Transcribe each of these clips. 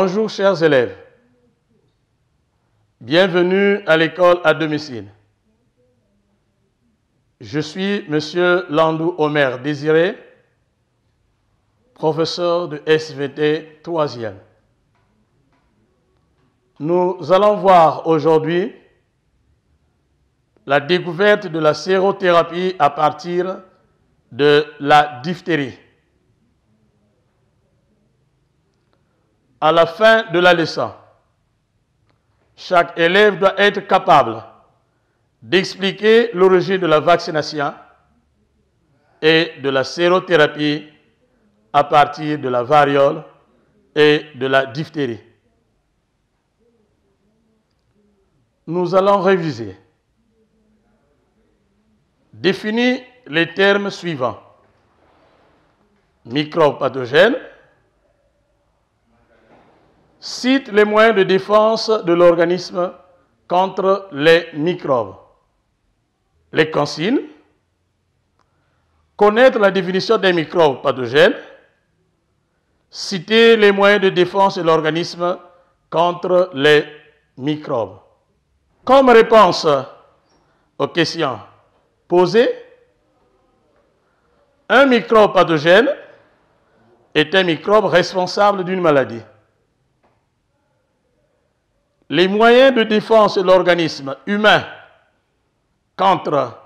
Bonjour chers élèves. Bienvenue à l'école à domicile. Je suis M. Landou Omer Désiré, professeur de SVT 3e. Nous allons voir aujourd'hui la découverte de la sérothérapie à partir de la diphtérie. à la fin de la leçon, chaque élève doit être capable d'expliquer l'origine de la vaccination et de la sérothérapie à partir de la variole et de la diphtérie. Nous allons réviser. Définis les termes suivants. Microbes pathogènes, cite les moyens de défense de l'organisme contre les microbes. Les consignes, connaître la définition des microbes pathogènes, citer les moyens de défense de l'organisme contre les microbes. Comme réponse aux questions posées, un microbe pathogène est un microbe responsable d'une maladie les moyens de défense de l'organisme humain contre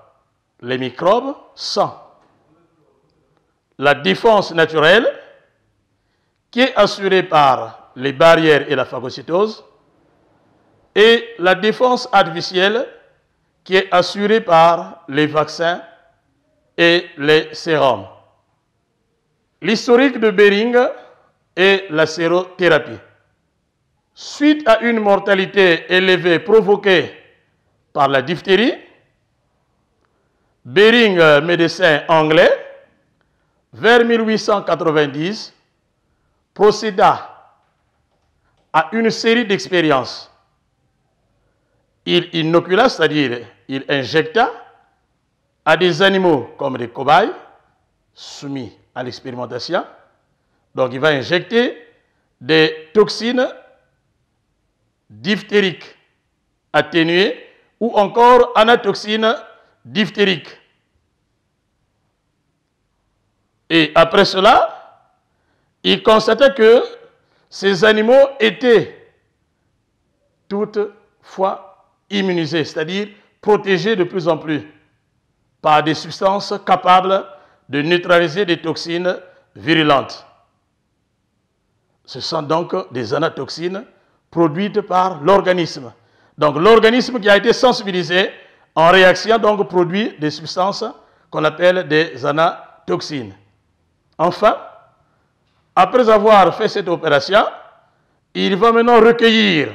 les microbes sont la défense naturelle qui est assurée par les barrières et la phagocytose et la défense artificielle qui est assurée par les vaccins et les sérums. L'historique de Bering et la sérothérapie suite à une mortalité élevée provoquée par la diphtérie, Bering, euh, médecin anglais, vers 1890, procéda à une série d'expériences. Il inocula, c'est-à-dire il injecta à des animaux comme des cobayes soumis à l'expérimentation. Donc il va injecter des toxines diphtérique atténuée ou encore anatoxine diphtérique. Et après cela, il constatait que ces animaux étaient toutefois immunisés, c'est-à-dire protégés de plus en plus par des substances capables de neutraliser des toxines virulentes. Ce sont donc des anatoxines produite par l'organisme. Donc l'organisme qui a été sensibilisé en réaction donc produit des substances qu'on appelle des anatoxines. Enfin, après avoir fait cette opération, il va maintenant recueillir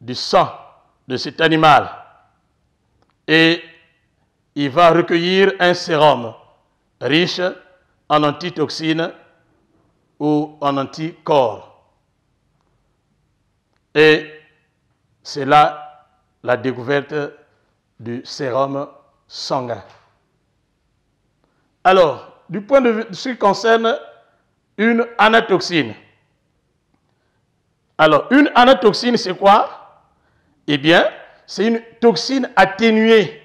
du sang de cet animal et il va recueillir un sérum riche en antitoxines ou en anticorps. Et c'est là la découverte du sérum sanguin. Alors, du point de vue de ce qui concerne une anatoxine. Alors, une anatoxine, c'est quoi Eh bien, c'est une toxine atténuée,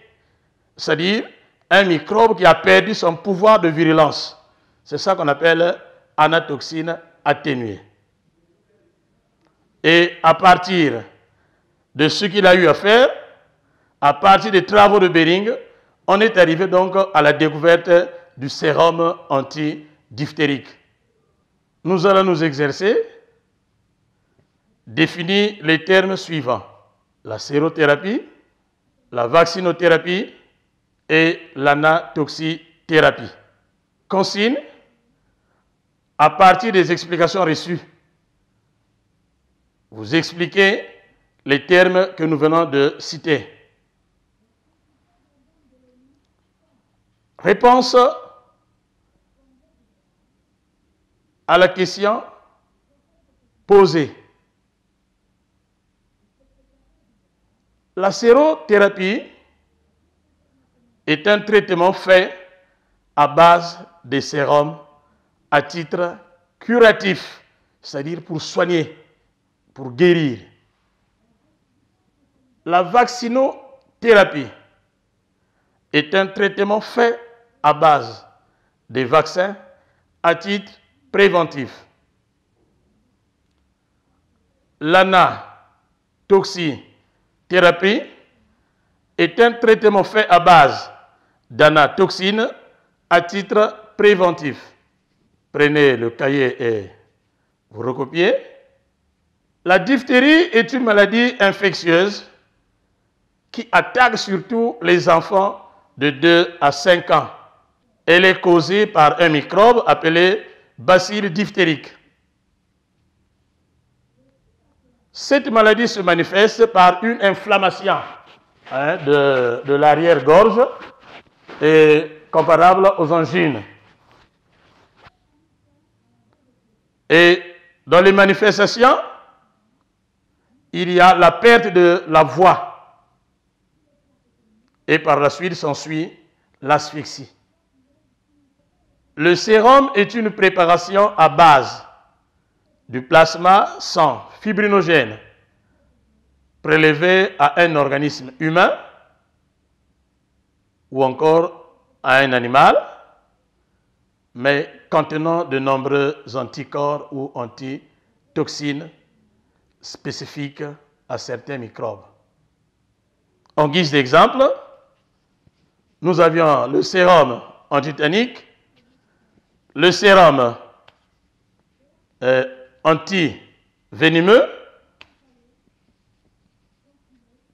c'est-à-dire un microbe qui a perdu son pouvoir de virulence. C'est ça qu'on appelle anatoxine atténuée. Et à partir de ce qu'il a eu à faire, à partir des travaux de Bering, on est arrivé donc à la découverte du sérum anti antidiphtérique. Nous allons nous exercer, définir les termes suivants la sérothérapie, la vaccinothérapie et l'anatoxithérapie. Consigne, à partir des explications reçues vous expliquez les termes que nous venons de citer. Réponse à la question posée. La sérothérapie est un traitement fait à base de sérums à titre curatif, c'est-à-dire pour soigner pour guérir. La vaccinothérapie est un traitement fait à base des vaccins à titre préventif. L'anatoxithérapie est un traitement fait à base d'anatoxine à titre préventif. Prenez le cahier et vous recopiez. La diphtérie est une maladie infectieuse qui attaque surtout les enfants de 2 à 5 ans. Elle est causée par un microbe appelé bacille diphtérique. Cette maladie se manifeste par une inflammation hein, de, de l'arrière-gorge et comparable aux angines. Et dans les manifestations, il y a la perte de la voix. Et par la suite s'ensuit l'asphyxie. Le sérum est une préparation à base du plasma sans fibrinogène prélevé à un organisme humain ou encore à un animal, mais contenant de nombreux anticorps ou antitoxines spécifiques à certains microbes. En guise d'exemple, nous avions le sérum antitanique, le sérum euh, anti-venimeux,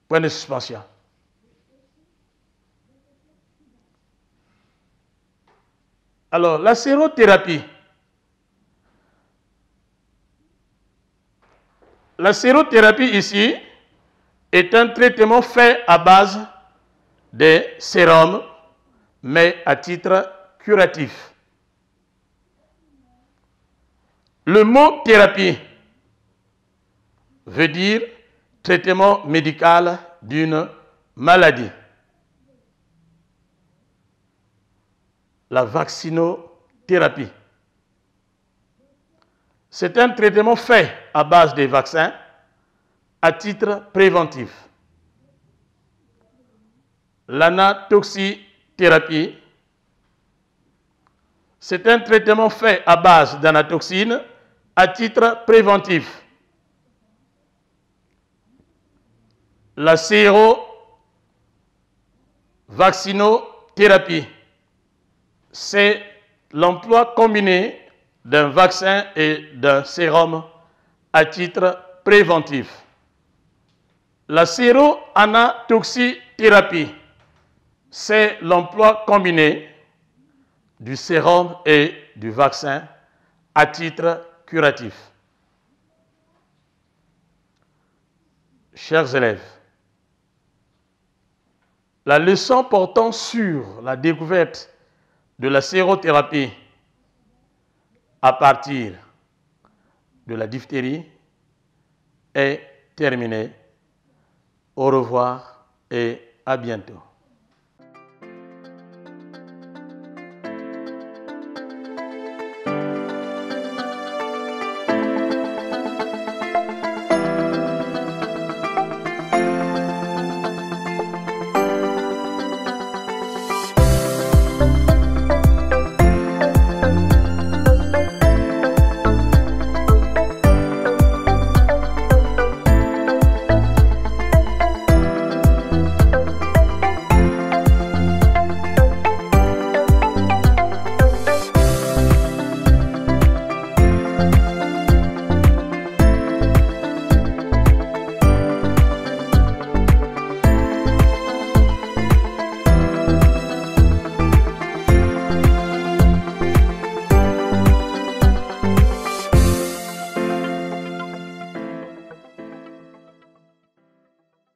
point de suspension. Alors, la sérothérapie La sérothérapie ici est un traitement fait à base de sérum, mais à titre curatif. Le mot thérapie veut dire traitement médical d'une maladie. La vaccinothérapie c'est un traitement fait à base des vaccins à titre préventif. L'anatoxithérapie, c'est un traitement fait à base d'anatoxine à titre préventif. La séro vaccinothérapie, c'est l'emploi combiné d'un vaccin et d'un sérum à titre préventif. La séro séroanatoxithérapie, c'est l'emploi combiné du sérum et du vaccin à titre curatif. Chers élèves, la leçon portant sur la découverte de la sérothérapie à partir de la diphtérie est terminée. Au revoir et à bientôt.